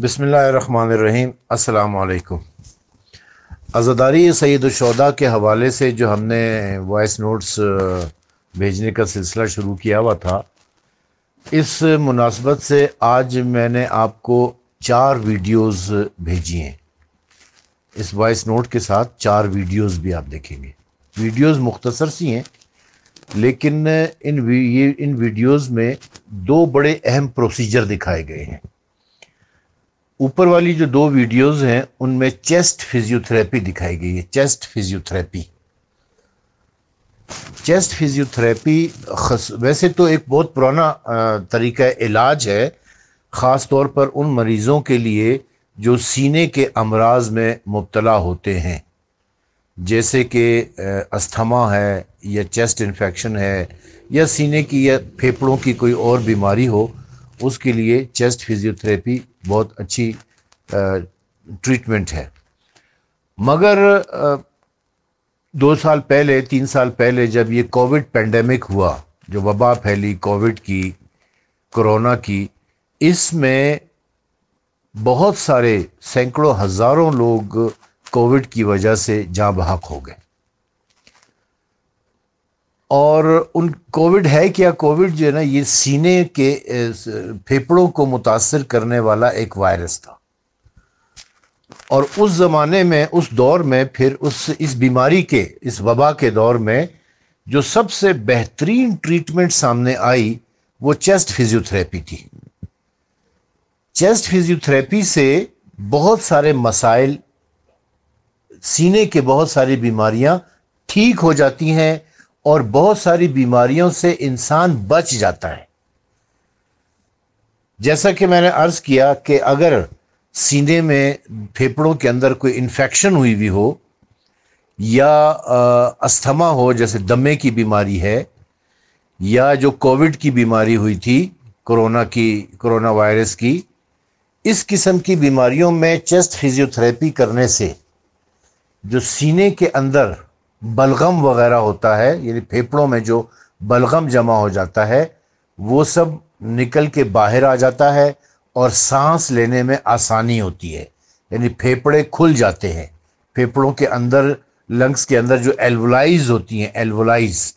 बसमीम् अल्लाम आज़ादारी सैदुलशदा के हवाले से जो हमने वॉइस नोट्स भेजने का सिलसिला शुरू किया हुआ था इस मुनासबत से आज मैंने आपको चार वीडियोस भेजी हैं इस वॉइस नोट के साथ चार वीडियोस भी आप देखेंगे वीडियोस मुख्तसर सी हैं लेकिन इन ये इन वीडियोस में दो बड़े अहम प्रोसीजर दिखाए गए हैं ऊपर वाली जो दो वीडियोस हैं उनमें चेस्ट फिजियोथेरेपी दिखाई गई है चेस्ट फिजियोथेरेपी चेस्ट फिजियोथेरेपी वैसे तो एक बहुत पुराना तरीका इलाज है ख़ास तौर पर उन मरीज़ों के लिए जो सीने के अमराज में मुबतला होते हैं जैसे कि अस्थमा है या चेस्ट इन्फेक्शन है या सीने की या फेफड़ों की कोई और बीमारी हो उसके लिए चेस्ट फिजियोथेरेपी बहुत अच्छी ट्रीटमेंट है मगर दो साल पहले तीन साल पहले जब ये कोविड पेंडेमिक हुआ जो वबा फैली कोविड की कोरोना की इसमें बहुत सारे सैकड़ों हज़ारों लोग कोविड की वजह से जहाँ बहक हो गए और उन कोविड है क्या कोविड जो है ना ये सीने के फेफड़ों को मुतासर करने वाला एक वायरस था और उस ज़माने में उस दौर में फिर उस इस बीमारी के इस वबा के दौर में जो सबसे बेहतरीन ट्रीटमेंट सामने आई वो चेस्ट फिजियोथेरेपी थी चेस्ट फिजियोथेरेपी से बहुत सारे मसाइल सीने के बहुत सारी बीमारियां ठीक हो जाती हैं और बहुत सारी बीमारियों से इंसान बच जाता है जैसा कि मैंने अर्ज किया कि अगर सीने में फेफड़ों के अंदर कोई इन्फेक्शन हुई भी हो या अस्थमा हो जैसे दमे की बीमारी है या जो कोविड की बीमारी हुई थी कोरोना की कोरोना वायरस की इस किस्म की बीमारियों में चेस्ट फिजियोथेरेपी करने से जो सीने के अंदर बलगम वगैरह होता है यानी फेफड़ों में जो बलगम जमा हो जाता है वो सब निकल के बाहर आ जाता है और सांस लेने में आसानी होती है यानी फेफड़े खुल जाते हैं फेफड़ों के अंदर लंग्स के अंदर जो एल्वोलाइज होती हैं एल्वोलाइज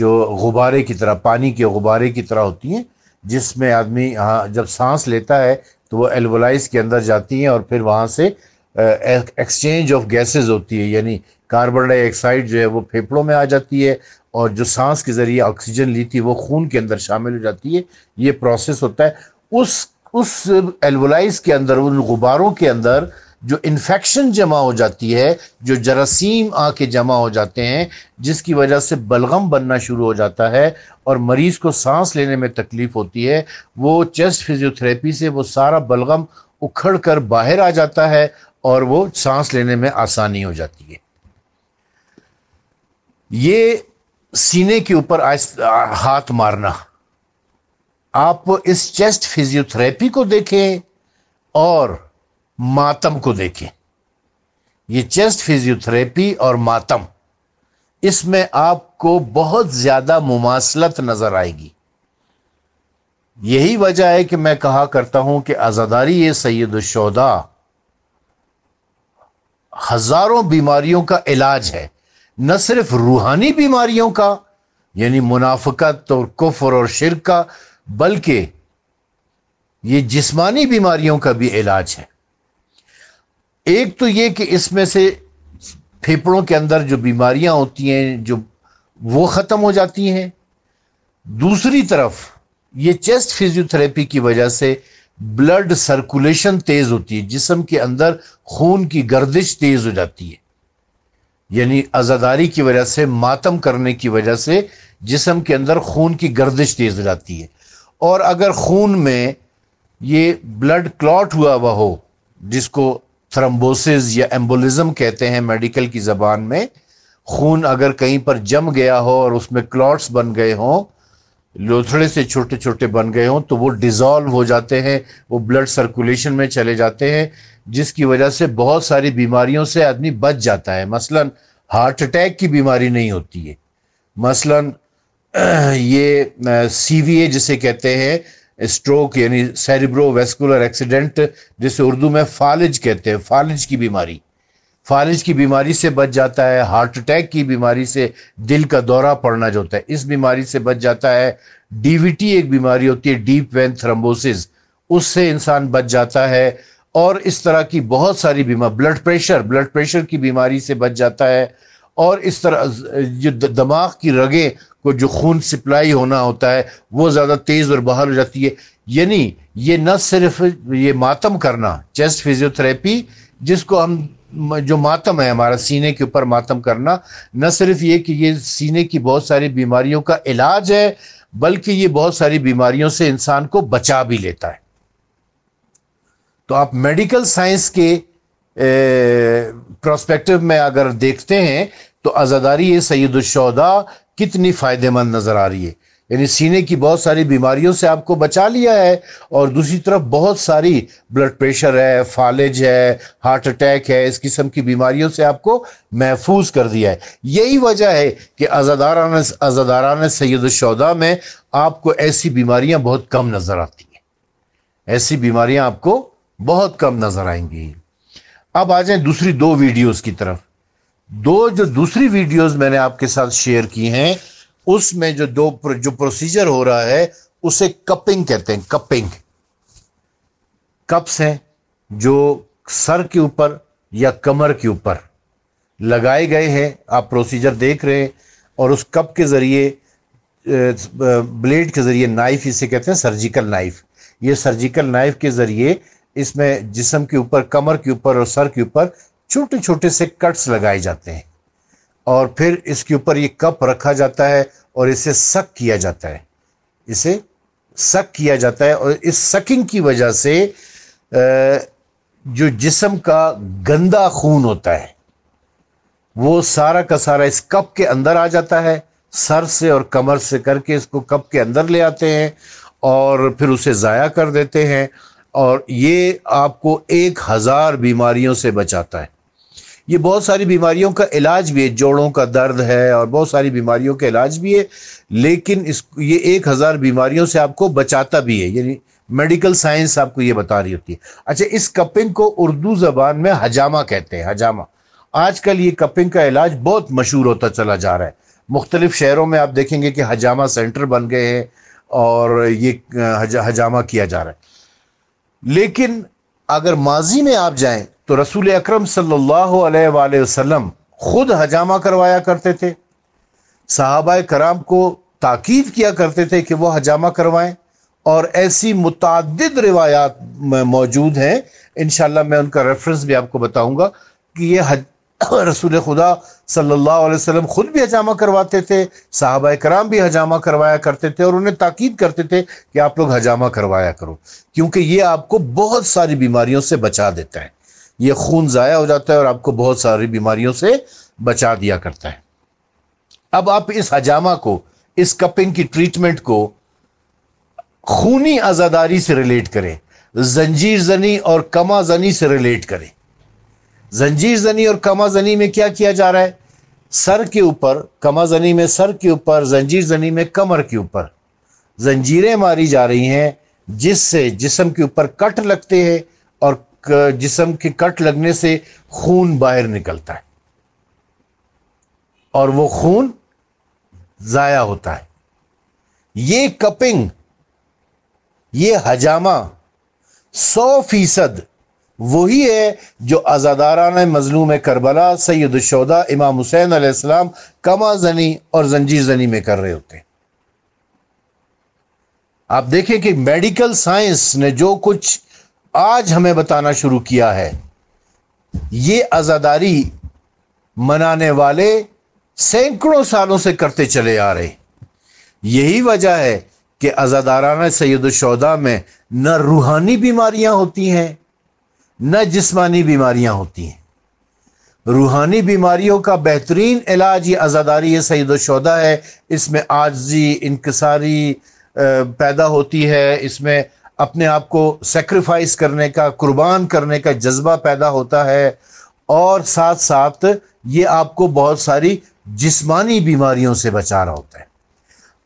जो गुब्बारे की तरह पानी के गुब्बारे की तरह होती हैं जिसमें आदमी हाँ जब सांस लेता है तो वो एल्वोलाइज के अंदर जाती हैं और फिर वहाँ से एक्सचेंज ऑफ गैसेस होती है यानी कार्बन डाइऑक्साइड जो है वो फेफड़ों में आ जाती है और जो सांस के ज़रिए ऑक्सीजन ली थी वो खून के अंदर शामिल हो जाती है ये प्रोसेस होता है उस उस एल्वोलाइज के अंदर उन गुब्बारों के अंदर जो इन्फेक्शन जमा हो जाती है जो जरासीम आके जमा हो जाते हैं जिसकी वजह से बलगम बनना शुरू हो जाता है और मरीज़ को सांस लेने में तकलीफ़ होती है वो चेस्ट फिजियोथेरेपी से वो सारा बलगम उखड़ कर बाहर आ जाता है और वो सांस लेने में आसानी हो जाती है ये सीने के ऊपर हाथ मारना आप इस चेस्ट फिजियोथेरेपी को देखें और मातम को देखें ये चेस्ट फिजियोथेरेपी और मातम इसमें आपको बहुत ज़्यादा मुमासलत नज़र आएगी यही वजह है कि मैं कहा करता हूं कि आज़ादारी ये शोदा हजारों बीमारियों का इलाज है न सिर्फ रूहानी बीमारियों का यानी मुनाफकत और कुफर और शिर का बल्कि ये जिस्मानी बीमारियों का भी इलाज है एक तो ये कि इसमें से फेफड़ों के अंदर जो बीमारियां होती हैं जो वो ख़त्म हो जाती हैं दूसरी तरफ ये चेस्ट फिजियोथेरेपी की वजह से ब्लड सर्कुलेशन तेज़ होती है जिसम के अंदर खून की गर्दिश तेज़ हो जाती है यानी आज़ादारी की वजह से मातम करने की वजह से जिसम के अंदर खून की गर्दिश तेज़ हो जाती है और अगर खून में ये ब्लड क्लॉट हुआ हुआ हो जिसको थ्रम्बोसिस या एम्बोलिज्म कहते हैं मेडिकल की ज़बान में खून अगर कहीं पर जम गया हो और उसमें क्लॉट्स बन गए हों लोथड़े से छोटे छोटे बन गए हों तो वो डिजॉल्व हो जाते हैं वो ब्लड सर्कुलेशन में चले जाते हैं जिसकी वजह से बहुत सारी बीमारियों से आदमी बच जाता है मसलन हार्ट अटैक की बीमारी नहीं होती है मसलन ये सीवीए जिसे कहते हैं स्ट्रोक यानी सेरिब्रो वेस्कुलर एक्सीडेंट जिसे उर्दू में फालिज कहते हैं फालिज की बीमारी फालिज की बीमारी से बच जाता है हार्ट अटैक की बीमारी से दिल का दौरा पड़ना जो होता है इस बीमारी से बच जाता है डीवीटी एक बीमारी होती है डीप वेन थ्रम्बोसिस उससे इंसान बच जाता है और इस तरह की बहुत सारी बीमारी ब्लड प्रेशर ब्लड प्रेशर की बीमारी से बच जाता है और इस तरह जो दिमाग की रगें को जो खून सप्लाई होना होता है वो ज़्यादा तेज़ और बाहर हो जाती है यानी ये न सिर्फ ये मातम करना चेस्ट फिजियोथेरेपी जिसको हम जो मातम है हमारा सीने के ऊपर मातम करना न सिर्फ ये कि ये सीने की बहुत सारी बीमारियों का इलाज है बल्कि ये बहुत सारी बीमारियों से इंसान को बचा भी लेता है तो आप मेडिकल साइंस के प्रोस्पेक्टिव में अगर देखते हैं तो आज़ादारी सैदुलशौदा कितनी फ़ायदेमंद नज़र आ रही है यानी सीने की बहुत सारी बीमारियों से आपको बचा लिया है और दूसरी तरफ बहुत सारी ब्लड प्रेशर है फालिज है हार्ट अटैक है इस किस्म की बीमारियों से आपको महफूज कर दिया है यही वजह है कि अजादारान अजादारान सैदुलशौदा में आपको ऐसी बीमारियां बहुत कम नज़र आती हैं ऐसी बीमारियां आपको बहुत कम नज़र आएंगी अब आ जाए दूसरी दो वीडियोज़ की तरफ दो जो दूसरी वीडियोज़ मैंने आपके साथ शेयर की हैं उसमें जो दो जो प्रोसीजर हो रहा है उसे कपिंग कहते हैं कपिंग कप्स हैं जो सर के ऊपर या कमर के ऊपर लगाए गए हैं आप प्रोसीजर देख रहे हैं और उस कप के ज़रिए ब्लेड के ज़रिए नाइफ इसे कहते हैं सर्जिकल नाइफ ये सर्जिकल नाइफ के ज़रिए इसमें जिसम के ऊपर कमर के ऊपर और सर के ऊपर छोटे छोटे से कट्स लगाए जाते हैं और फिर इसके ऊपर ये कप रखा जाता है और इसे सक किया जाता है इसे सक किया जाता है और इस सकिंग की वजह से जो जिसम का गंदा खून होता है वो सारा का सारा इस कप के अंदर आ जाता है सर से और कमर से करके इसको कप के अंदर ले आते हैं और फिर उसे ज़ाया कर देते हैं और ये आपको एक हज़ार बीमारियों से बचाता है ये बहुत सारी बीमारियों का इलाज भी है जोड़ों का दर्द है और बहुत सारी बीमारियों का इलाज भी है लेकिन इस ये एक हज़ार बीमारियों से आपको बचाता भी है यानी मेडिकल साइंस आपको ये बता रही होती है अच्छा इस कपिंग को उर्दू ज़बान में हजामा कहते हैं हजामा आजकल ये कपिंग का इलाज बहुत मशहूर होता चला जा रहा है मुख्तलिफ़ शहरों में आप देखेंगे कि हजामा सेंटर बन गए हैं और ये हजामा किया जा रहा है लेकिन अगर माजी में आप जाएं तो रसूल अक्रम वसल्लम खुद हजामा करवाया करते थे साहबा कराम को ताकीद किया करते थे कि वह हजामा करवाएं और ऐसी मुतद रिवायात मौजूद हैं इन मैं उनका रेफरेंस भी आपको बताऊंगा कि ये रसूल खुदा सल्लल्लाहु अलैहि वसल्लम खुद भी हजामा करवाते थे साहबा कराम भी हजामा करवाया करते थे और उन्हें ताकीद करते थे कि आप लोग हजामा करवाया करो क्योंकि ये आपको बहुत सारी बीमारियों से बचा देता है ये खून ज़ाया हो जाता है और आपको बहुत सारी बीमारियों से बचा दिया करता है अब आप इस हजामा को इस कपिंग की ट्रीटमेंट को खूनी आज़ादारी से रिलेट करें जंजीर जनी और कमा जनी से रिलेट करें जंजीर जनी और कमा जनी में क्या किया जा रहा है सर के ऊपर कमा जनी में सर के ऊपर जंजीर जनी में कमर के ऊपर जंजीरें मारी जा रही हैं जिससे जिसम के ऊपर कट लगते हैं और जिसम के कट लगने से खून बाहर निकलता है और वो खून ज़ाया होता है ये कपिंग ये हजामा सौ फीसद वही है जो आज़ादारान मजलूम करबला सैदा इमाम हुसैन आसमाम कमा जनी और जंजीर जनी में कर रहे होते आप देखें कि मेडिकल साइंस ने जो कुछ आज हमें बताना शुरू किया है ये आज़ादारी मनाने वाले सैकड़ों सालों से करते चले आ रहे यही वजह है कि आज़ादाराना सैदा में न रूहानी बीमारियां होती हैं न जिसमानी बीमारियाँ होती हैं रूहानी बीमारियों का बेहतरीन इलाज ये आज़ादारी सईद शोदा है इसमें आजी इंकसारी पैदा होती है इसमें अपने आप को सेक्रीफाइस करने का कुर्बान करने का जज्बा पैदा होता है और साथ साथ ये आपको बहुत सारी जिसमानी बीमारियों से बचा रहा होता है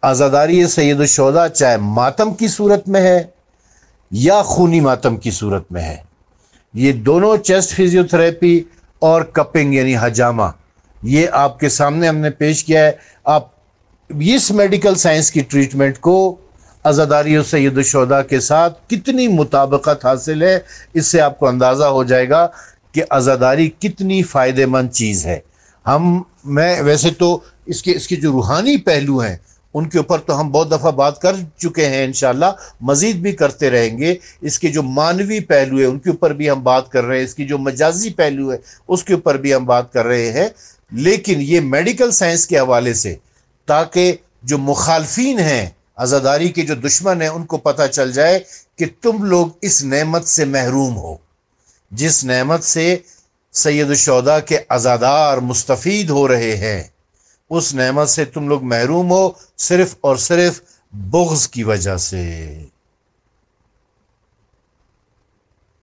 आज़ादारी सैद शोदा चाहे मातम की सूरत में है या खूनी मातम की सूरत में है ये दोनों चेस्ट फिजियोथेरेपी और कपिंग यानी हजामा ये आपके सामने हमने पेश किया है आप इस मेडिकल साइंस की ट्रीटमेंट को अजादारी सैदुलशहदा के साथ कितनी मुताबकत हासिल है इससे आपको अंदाज़ा हो जाएगा कि आज़ादारी कितनी फ़ायदेमंद चीज़ है हम मैं वैसे तो इसके इसके जो रूहानी पहलू हैं उनके ऊपर तो हम बहुत दफ़ा बात कर चुके हैं इन मज़ीद भी करते रहेंगे इसके जो मानवी पहलू है उनके ऊपर भी हम बात कर रहे हैं इसकी जो मजाजी पहलू है उसके ऊपर भी हम बात कर रहे हैं लेकिन ये मेडिकल साइंस के हवाले से ताकि जो मुखालफी हैं आज़ादारी के जो दुश्मन हैं उनको पता चल जाए कि तुम लोग इस नमत से महरूम हो जिस नमत से सैदा के आज़ादार मुस्तफ़ हो रहे हैं उस नेमत से तुम लोग महरूम हो सिर्फ और सिर्फ बुग्ज की वजह से